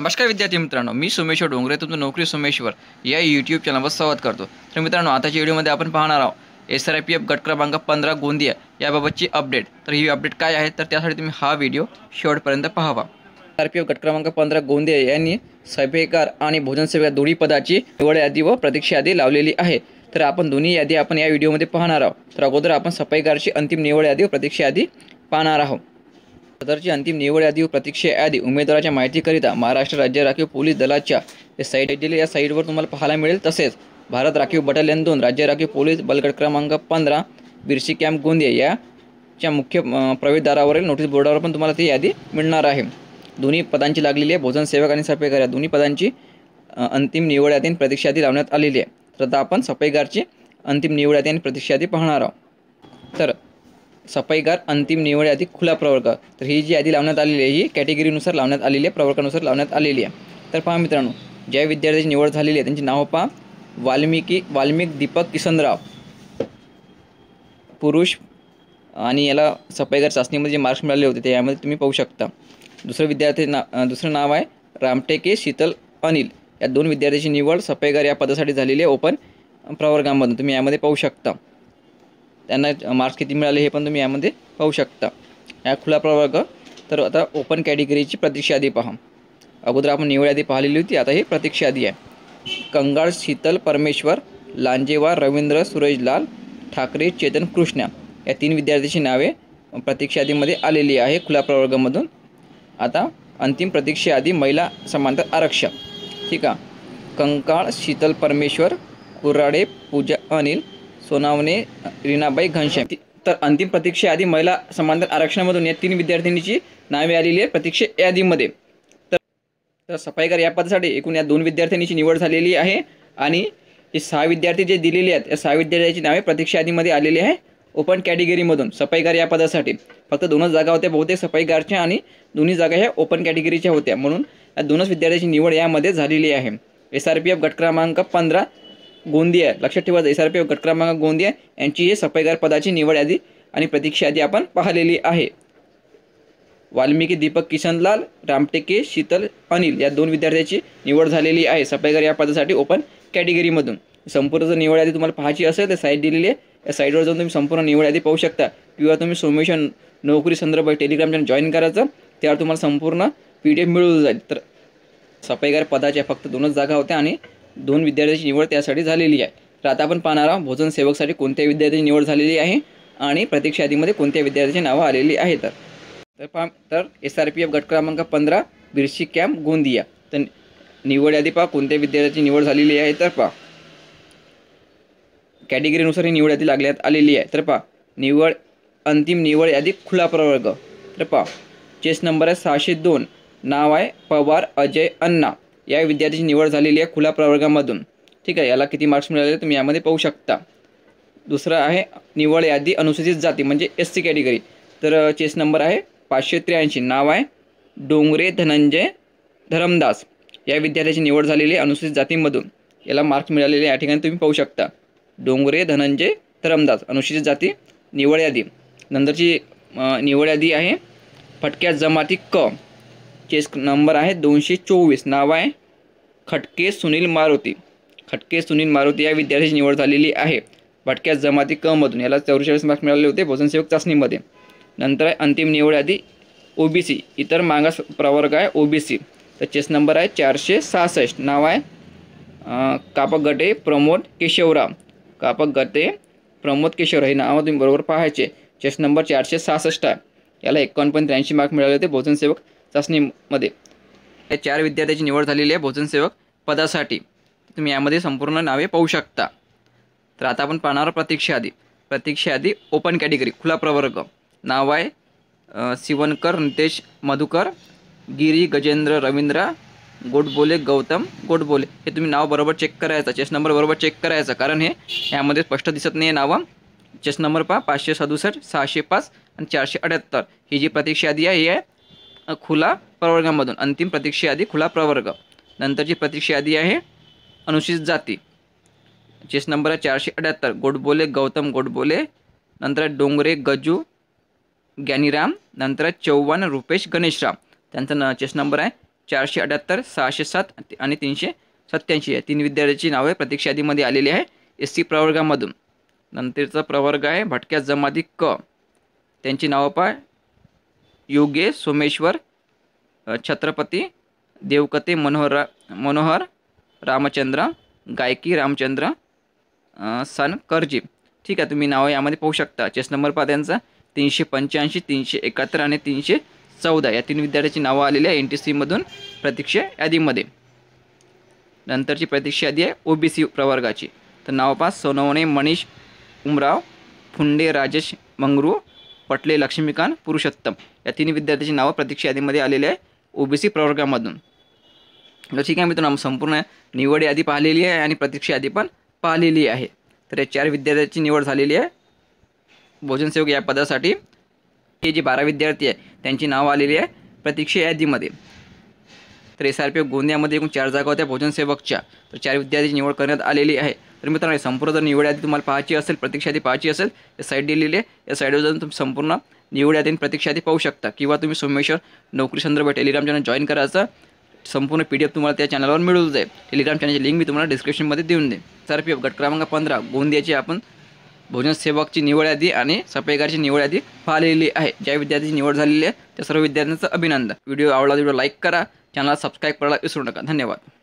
नमस्कार विद्यार्थी मित्रांनो मी सोमेश्वर डोंगरे तुमचं नोकरी सोमेश्वर या यूट्यूब चॅनलवर स्वागत करतो तर मित्रांनो आताच्या व्हिडिओमध्ये आपण पाहणार आहोत एस आर आय पी एफ गट क्रमांक पंधरा गोंदिया याबाबतची अपडेट तर ही अपडेट काय आहे तर त्यासाठी तुम्ही हा व्हिडिओ शेवटपर्यंत पाहावा एस आर पी एफ गट क्रमांक पंधरा गोंदिया यांनी सभेकार आणि भोजन सेवा दोन्ही पदाची निवड यादी व प्रतीक्षा यादी लावलेली आहे तर आपण दोन्ही यादी आपण या व्हिडिओमध्ये पाहणार आहोत तर अगोदर आपण सफाईकारची अंतिम निवड यादी व प्रतीक्षा यादी पाहणार आहोत सदरची अंतिम निवड यादी व यादी उमेदवाराच्या माहितीकरिता महाराष्ट्र राज्य राखीव पोलीस दलाच्या साईट दिले या साईटवर तुम्हाला पाहायला मिळेल तसेच भारत राखीव बटालियन दोन राज्य राखीव पोलीस बलगड क्रमांक पंधरा बिरशी कॅम्प गोंदिया याच्या मुख्य प्रवेशद्वारावरील नोटीस बोर्डावर पण तुम्हाला ती यादी मिळणार आहे दोन्ही पदांची लागलेली आहे भोजन सेवक आणि सफाईगार या दोन्ही पदांची अंतिम निवड यादी आणि प्रतीक्षा यादी लावण्यात आलेली आहे तर आता आपण सफेगारची अंतिम निवड यादी आणि प्रतीक्षा यादी पाहणार आहोत तर सफाईगार अंतिम निवड यादी खुला प्रवर्ग तर ही जी यादी लावण्यात आलेली आहे ही कॅटेगरीनुसार लावण्यात आलेली आहे प्रवर्गानुसार लावण्यात आलेली आहे तर पहा मित्रांनो ज्या विद्यार्थ्याची निवड झालेली आहे त्यांची नाव पहा वाल्मिकी वाल्मिक दीपक किसनराव पुरुष आणि याला सफाईगार चाचणीमध्ये जे मार्क्स मिळाले होते ते यामध्ये तुम्ही पाहू शकता दुसरं विद्यार्थी ना दुसरं नाव आहे रामटेके शीतल अनिल या दोन विद्यार्थ्यांची निवड सफाईगार या पदासाठी झालेली आहे ओपन प्रवर्गामधून तुम्ही यामध्ये पाहू शकता त्यांना मार्क्स किती मिळाले हे पण तुम्ही यामध्ये पाहू शकता या खुला प्रवर्ग तर आता ओपन कॅटेगरीची प्रतीक्षा यादी पहा अगोदर आपण निवड यादी पाहिलेली होती आता ही प्रतीक्षा यादी आहे कंगाळ शीतल परमेश्वर लांजेवार रवींद्र सुरेशलाल ठाकरे चेतन कृष्णा या तीन विद्यार्थ्यांची नावे प्रतीक्षा यादीमध्ये आलेली आहे खुला प्रवर्गामधून आता अंतिम प्रतीक्षा यादी महिला समांतर आरक्षक ठीक आहे कंकाळ शीतल परमेश्वर कुराडे पूजा अनिल सोनावणे रीनाबाई घनश्याम तर अंतिम प्रतीक्षा यादी महिला समांतर आरक्षणामधून या तीन विद्यार्थिनीची नावे आलेली आहे प्रतीक्षा यादीमध्ये तर सफाईकर या पदासाठी एकूण या दोन विद्यार्थ्यांची निवड झालेली आहे आणि हे सहा विद्यार्थी जे दिलेले आहेत या सहा विद्यार्थ्यांची नावे प्रतीक्षा यादीमध्ये आलेली आहे ओपन कॅटेगरीमधून सफाईगार या पदासाठी फक्त दोनच जागा होत्या बहुतेक सफाईगारच्या आणि दोन्ही जागा ह्या ओपन कॅटेगरीच्या होत्या म्हणून या दोनच विद्यार्थ्यांची निवड यामध्ये झालेली आहे एस आर पी एफ गट क्रमांक पंधरा गोंदिया लक्षात ठेवा एस आर पी गट क्रमांक गोंदिया यांची हे सफाईगार पदाची निवड यादी आणि प्रतीक्षा यादी आपण पाहिलेली आहे वाल्मिकी दीपक किशनलाल रामटेके शीतल अनिल या दोन विद्यार्थ्यांची निवड झालेली आहे सफाईगार या पदासाठी ओपन कॅटेगरीमधून संपूर्ण जर निवड यादी तुम्हाला पाहायची असेल तर साईड दिलेली आहे या साईडवर जाऊन तुम्ही संपूर्ण निवड यादी पाहू शकता किंवा तुम्ही सोमेशन नोकरी संदर्भात टेलिग्राम चॅनल जॉईन करायचं त्यावर तुम्हाला संपूर्ण पी डी एफ मिळून जाईल तर सफाईगार पदाच्या फक्त दोनच जागा होत्या आणि दोन विद्यार्थ्यांची निवड त्यासाठी झालेली आहे तर आता आपण पाहणार आहोत भोजन सेवकसाठी कोणत्या विद्यार्थ्यांची निवड झालेली आहे आणि प्रतीक्षा यादीमध्ये कोणत्या विद्यार्थ्यांची नावं आलेली आहेत तर पा तर एस आर पी एफ गट क्रमांक पंधरा बिरशी कॅम्प गोंदिया तर निवड यादी पहा कोणत्या विद्यार्थ्याची निवड झालेली आहे तर पहा कॅटेगरीनुसार ही निवड यादी लागण्यात आलेली आहे तर पहा निवड अंतिम निवड यादी खुला प्रवर्ग तर पहा चेस नंबर आहे सहाशे दोन नाव आहे पवार अजय अण्णा या विद्यार्थ्याची निवड झालेली आहे खुला प्रवर्गामधून ठीक आहे याला किती मार्क्स मिळाले तुम्ही यामध्ये पाहू शकता दुसरं आहे निवड यादी अनुसूचित जाती म्हणजे एस सी कॅटेगरी तर चेस नंबर आहे पाचशे त्र्याऐंशी नाव आहे डोंगरे धनंजय धरमदास या विद्यार्थ्याची निवड झालेली आहे अनुसूचित जातींमधून याला मार्क्स मिळालेले या ठिकाणी तुम्ही पाहू शकता डोंगरे धनंजय धरमदास अनुसूचित जाती निवड यादी नंतरची निवड यादी आहे फटक्या जमाती क चेस नंबर आहे दोनशे चोवीस नाव आहे खटके सुनील मारुती खटके सुनील मारुती या विद्यार्थ्याची निवड झालेली आहे भटक्या जमाती क मधून याला चौवेचाळीस मार्क्स मिळाले होते भोजनसेवक चाचणीमध्ये नंतर आहे अंतिम निवड यादी ओबीसी इतर मागास प्रवर्ग आहे ओबीसी तर चेस नंबर आहे चारशे सहासष्ट नाव आहे कापक गटे प्रमोद केशवराव कापक गटे प्रमोद केशवराव हे नाव तुम्ही बरोबर पाहायचे चेस नंबर चारशे सहासष्ट आहे याला पॉईंट त्र्याऐंशी मार्क मिळाले होते भोजनसेवक चाचणीमध्ये या चार विद्यार्थ्याची निवड झालेली आहे भोजनसेवक पदासाठी तुम्ही यामध्ये संपूर्ण नावे पाहू शकता तर आता आपण पाहणार प्रतीक्षा आधी प्रतीक्षा आधी ओपन कॅटेगरी खुला प्रवर्ग नाव आहे सिवनकर नितेश मधुकर गिरी गजेंद्र रवींद्र गोडबोले गौतम गोडबोले हे तुम्ही नाव बरोबर चेक करायचं चेस नंबर बरोबर चेक करायचं कारण हे यामध्ये स्पष्ट दिसत नाही नावं चेस नंबर पहा पाचशे सदुसष्ट सहाशे पाच आणि चारशे अठ्याहत्तर ही जी प्रतीक्षा आहे ही आहे खुला प्रवर्गामधून अंतिम प्रतीक्षा यादी खुला प्रवर्ग नंतरची प्रतीक्षा यादी आहे अनुसूचित जाती चेस नंबर आहे चारशे अठ्याहत्तर गोडबोले गौतम गोडबोले नंतर डोंगरे गजू ज्ञानीराम नंतर चौवन रुपेश गणेशराम त्यांचा न चेस नंबर आहे चारशे अठ्याहत्तर सहाशे सात आणि तीनशे सत्याऐंशी आहे तीन विद्यार्थ्यांची नावे प्रतीक्षा यादीमध्ये आलेली आहे एस सी प्रवर्गामधून नंतरचा प्रवर्ग आहे भटक्या जमाती क त्यांची नावं पाय योगे सोमेश्वर छत्रपती देवकते मनोहर मनोहर रामचंद्र गायकी रामचंद्र सन सनकरजी ठीक आहे तुम्ही नावं यामध्ये पाहू शकता चेस नंबर पहा त्यांचा तीनशे पंच्याऐंशी तीनशे एकाहत्तर आणि तीनशे चौदा या तीन विद्यार्थ्याची नावं आलेली आहे एन टी सीमधून प्रतीक्षा यादीमध्ये नंतरची प्रतीक्षा यादी आहे ओबीसी प्रवर्गाची तर नाव पास सोनवणे मनीष उमराव फुंडे राजेश मंगरू पटले लक्ष्मीकांत पुरुषोत्तम या तीन विद्यार्थ्याची नावं प्रतीक्षा यादीमध्ये आलेली आहे ओबीसी प्रवर्गामधून तर ठीक आहे मित्रांनो संपूर्ण निवड यादी पाहिलेली आहे आणि प्रतीक्षा यादी पण पाहिलेली आहे तर या चार विद्यार्थ्यांची निवड झालेली आहे भोजनसेवक या पदासाठी हे जे बारा विद्यार्थी आहे त्यांची नावं आलेली आहे प्रतीक्षा यादीमध्ये तर एस आर पी गोंदियामध्ये एकूण चार जागा होत्या भोजनसेवकच्या तर चार विद्यार्थ्यांची निवड करण्यात आलेली आहे तर मित्रांनो संपूर्ण जर निवड यादी तुम्हाला पाहायची असेल प्रतीक्षा यादी पाहायची असेल या साईड दिलेली आहे या साईडवर जाऊन तुम्ही संपूर्ण निवड यादी प्रतीक्षा आधी पाहू शकता किंवा तुम्ही सोमेश्वर नोकरी संदर्भात टेलिग्राम चॅनल जॉईन करायचा संपूर्ण पी डी एफ तुम्हाला त्या चॅनलवर मिळून जाईल टेलिग्राम चॅनलची लिंक मी तुम्हाला डिस्क्रिप्शनमध्ये देऊन देईन सर पी एफ गट क्रमांक पंधरा गोंदियाची आपण भोजन सेवकची निवड यादी आणि सफाईगारची निवड यादी पाहिलेली आहे ज्या विद्यार्थ्यांची निवड झालेली आहे त्या सर्व विद्यार्थ्यांचं अभिनंदन व्हिडिओ आवडला व्हिडिओ लाईक करा चॅनलला सबस्क्राईब करायला विसरू नका धन्यवाद